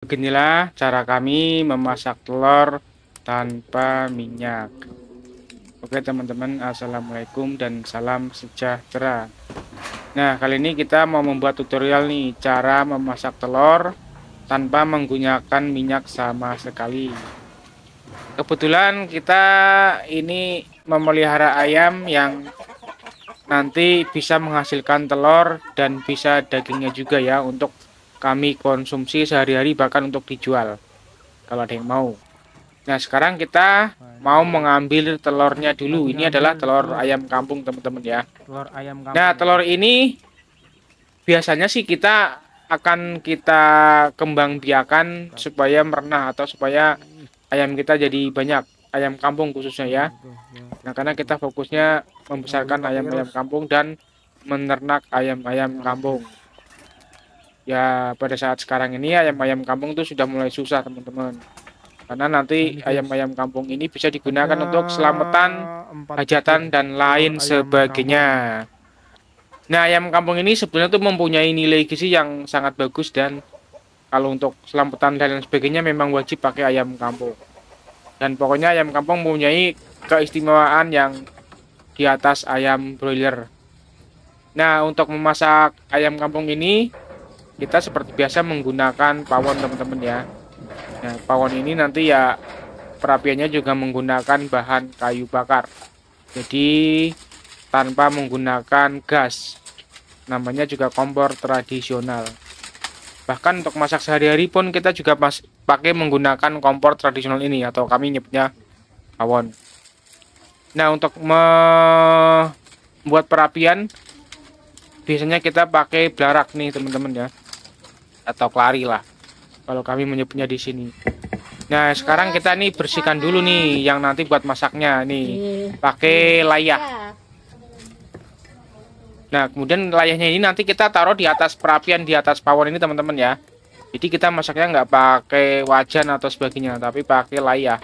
Beginilah cara kami memasak telur tanpa minyak. Oke teman-teman, Assalamualaikum dan salam sejahtera. Nah, kali ini kita mau membuat tutorial nih, cara memasak telur tanpa menggunakan minyak sama sekali. Kebetulan kita ini memelihara ayam yang nanti bisa menghasilkan telur dan bisa dagingnya juga ya untuk kami konsumsi sehari-hari bahkan untuk dijual kalau ada yang mau nah sekarang kita mau mengambil telurnya dulu ini adalah telur ayam kampung teman-teman ya telur ayam kampung nah telur ini biasanya sih kita akan kita kembang biakan supaya merenah atau supaya ayam kita jadi banyak ayam kampung khususnya ya nah karena kita fokusnya membesarkan ayam-ayam kampung dan menernak ayam-ayam kampung ya pada saat sekarang ini ayam-ayam kampung itu sudah mulai susah teman-teman karena nanti ayam-ayam kampung ini bisa digunakan ya, untuk selamatan hajatan dan lain sebagainya kampung. nah ayam kampung ini sebenarnya tuh mempunyai nilai gizi yang sangat bagus dan kalau untuk selamatan dan lain sebagainya memang wajib pakai ayam kampung dan pokoknya ayam kampung mempunyai keistimewaan yang di atas ayam broiler nah untuk memasak ayam kampung ini kita seperti biasa menggunakan pawon teman-teman ya nah pawon ini nanti ya perapiannya juga menggunakan bahan kayu bakar jadi tanpa menggunakan gas namanya juga kompor tradisional bahkan untuk masak sehari-hari pun kita juga pas pakai menggunakan kompor tradisional ini atau kami nyebutnya pawon nah untuk membuat perapian biasanya kita pakai belarak nih teman-teman ya atau kelari lah kalau kami menyebutnya di sini nah sekarang nah, kita nih bersihkan dulu nih yang nanti buat masaknya nih iya. pakai layah nah kemudian layahnya ini nanti kita taruh di atas perapian di atas pawon ini teman-teman ya jadi kita masaknya nggak pakai wajan atau sebagainya tapi pakai layah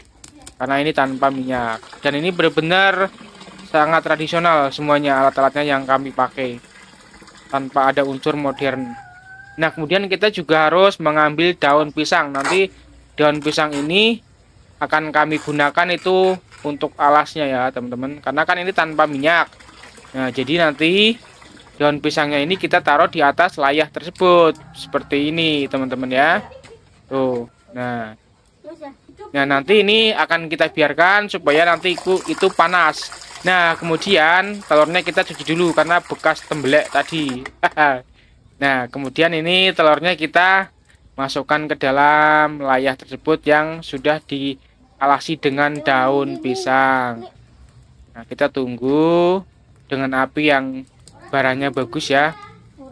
karena ini tanpa minyak dan ini benar-benar sangat tradisional semuanya alat-alatnya yang kami pakai tanpa ada unsur modern Nah, kemudian kita juga harus mengambil daun pisang. Nanti daun pisang ini akan kami gunakan itu untuk alasnya ya, teman-teman. Karena kan ini tanpa minyak. Nah, jadi nanti daun pisangnya ini kita taruh di atas layah tersebut seperti ini, teman-teman ya. Tuh. Nah, Nah nanti ini akan kita biarkan supaya nanti itu, itu panas. Nah kemudian telurnya kita cuci dulu karena bekas tembelek tadi. Nah, kemudian ini telurnya kita masukkan ke dalam layah tersebut yang sudah dialasi dengan daun pisang. Nah, kita tunggu dengan api yang barangnya bagus ya.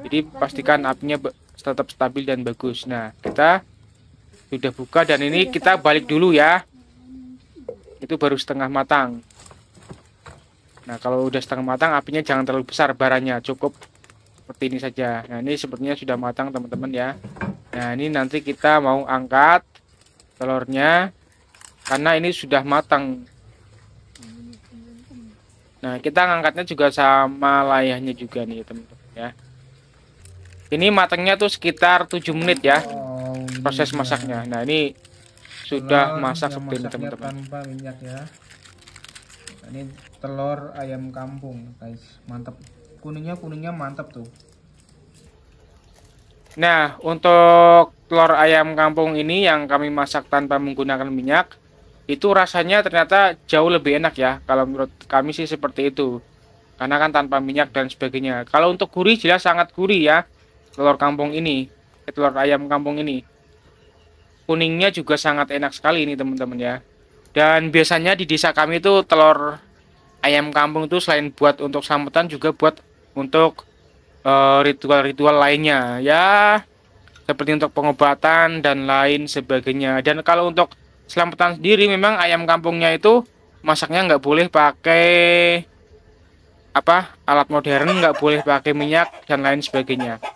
Jadi pastikan apinya tetap stabil dan bagus. Nah, kita sudah buka dan ini kita balik dulu ya. Itu baru setengah matang. Nah, kalau udah setengah matang apinya jangan terlalu besar barangnya, cukup seperti ini saja nah ini sepertinya sudah matang teman-teman ya nah ini nanti kita mau angkat telurnya karena ini sudah matang nah kita ngangkatnya juga sama layahnya juga nih teman-teman ya ini matangnya tuh sekitar 7 menit ya oh, proses iya. masaknya nah ini sudah telur, masak seperti ini teman-teman ya. nah, ini telur ayam kampung guys mantap kuningnya kuningnya mantap tuh nah untuk telur ayam kampung ini yang kami masak tanpa menggunakan minyak itu rasanya ternyata jauh lebih enak ya kalau menurut kami sih seperti itu karena kan tanpa minyak dan sebagainya kalau untuk gurih jelas sangat gurih ya telur kampung ini eh, telur ayam kampung ini kuningnya juga sangat enak sekali ini teman-teman ya dan biasanya di desa kami itu telur ayam kampung itu selain buat untuk sambutan juga buat untuk eh, ritual-ritual uh, lainnya ya seperti untuk pengobatan dan lain sebagainya dan kalau untuk selamatan sendiri memang ayam kampungnya itu masaknya nggak boleh pakai apa alat modern nggak boleh pakai minyak dan lain sebagainya